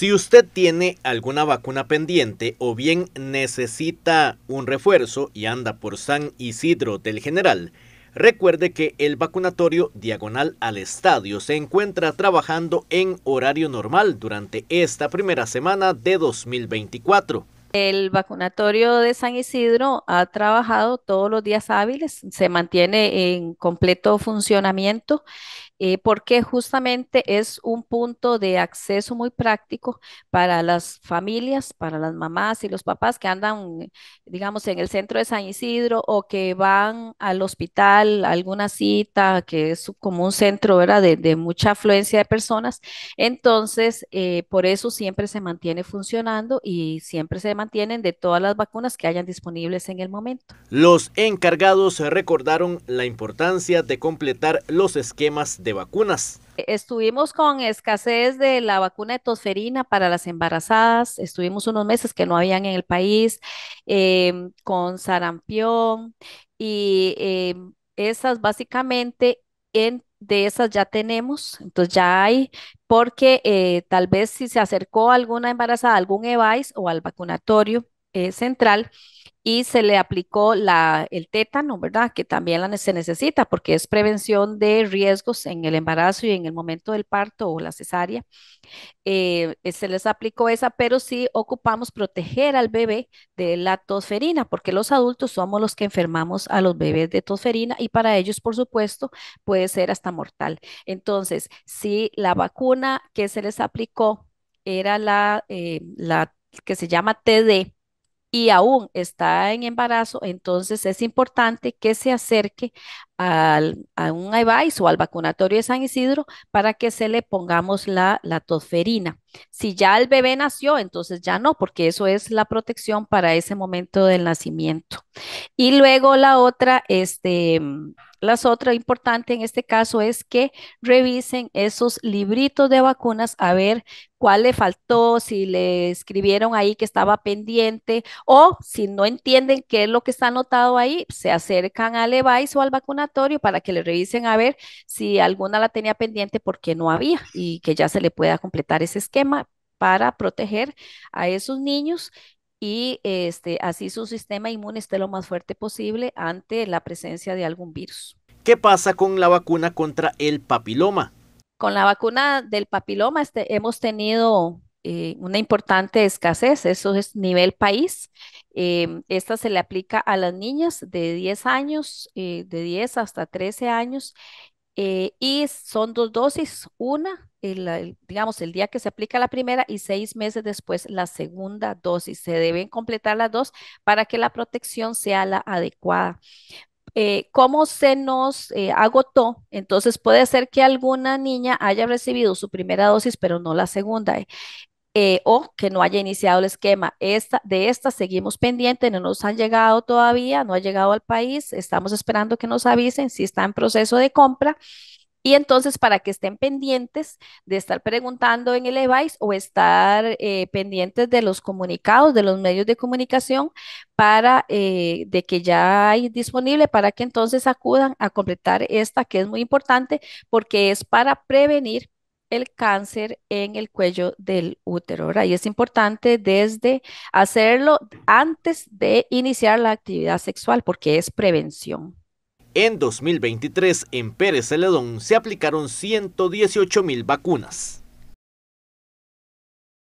Si usted tiene alguna vacuna pendiente o bien necesita un refuerzo y anda por San Isidro del General, recuerde que el vacunatorio diagonal al estadio se encuentra trabajando en horario normal durante esta primera semana de 2024. El vacunatorio de San Isidro ha trabajado todos los días hábiles, se mantiene en completo funcionamiento eh, porque justamente es un punto de acceso muy práctico para las familias, para las mamás y los papás que andan, digamos, en el centro de San Isidro o que van al hospital alguna cita, que es como un centro, ¿verdad?, de, mucha afluencia de personas. Entonces, eh, por eso siempre se mantiene funcionando y siempre se mantienen de todas las vacunas que hayan disponibles en el momento. Los encargados recordaron la importancia de completar los esquemas de vacunas. E, estuvimos con escasez de la vacuna de tosferina para las embarazadas, estuvimos unos meses que no habían en el país, em, con sarampión y em, esas básicamente en de esas ya tenemos, entonces ya hay, porque eh, tal vez si se acercó alguna embarazada, algún EVAIS o al vacunatorio eh, central, y se le aplicó la, el tétano, ¿verdad? Que también se necesita porque es prevención de riesgos en el embarazo y en el momento del parto o la cesárea. Eh, eh, se les aplicó esa, pero sí ocupamos proteger al bebé de la tosferina, porque los adultos somos los que enfermamos a los bebés de tosferina y para ellos, por supuesto, puede ser hasta mortal. Entonces, si la vacuna que se les aplicó era la, eh, la que se llama TD, y aún está en embarazo, entonces es importante que se acerque al, a un EVAIS o al vacunatorio de San Isidro para que se le pongamos la, la tosferina. Si ya el bebé nació, entonces ya no, porque eso es la protección para ese momento del nacimiento. Y luego la otra, este, las otras importante en este caso es que revisen esos libritos de vacunas a ver cuál le faltó, si le escribieron ahí que estaba pendiente o si no entienden qué es lo que está anotado ahí, se acercan al EVAIS o al vacunatorio para que le revisen a ver si alguna la tenía pendiente porque no había y que ya se le pueda completar ese esquema para proteger a esos niños y este, así su sistema inmune esté lo más fuerte posible ante la presencia de algún virus. ¿Qué pasa con la vacuna contra el papiloma? Con la vacuna del papiloma este, hemos tenido eh, una importante escasez, eso es nivel país. Em, esta se le aplica a las niñas de 10 años, eh, de 10 hasta 13 años, eh, y son dos dosis, una, digamos, el día que se aplica la primera y seis meses después la segunda dosis. Se deben completar las dos para que la protección sea la adecuada. Como eh, cómo se nos agotó, entonces puede ser que alguna niña haya recibido su primera dosis, pero no la segunda. Eh, o que no haya iniciado el esquema. Esta, de esta seguimos pendiente, no nos han llegado todavía, no ha llegado al país, estamos esperando que nos avisen si está en proceso de compra. Y entonces, para que estén pendientes de estar preguntando en el EVICE o estar eh, pendientes de los comunicados, de los medios de comunicación, para eh, de que ya hay disponible, para que entonces acudan a completar esta, que es muy importante porque es para prevenir el cáncer en el cuello del útero, Y es importante desde hacerlo antes de iniciar la actividad sexual porque es prevención. En 2023, en Pérez Celedón se aplicaron 118 mil vacunas.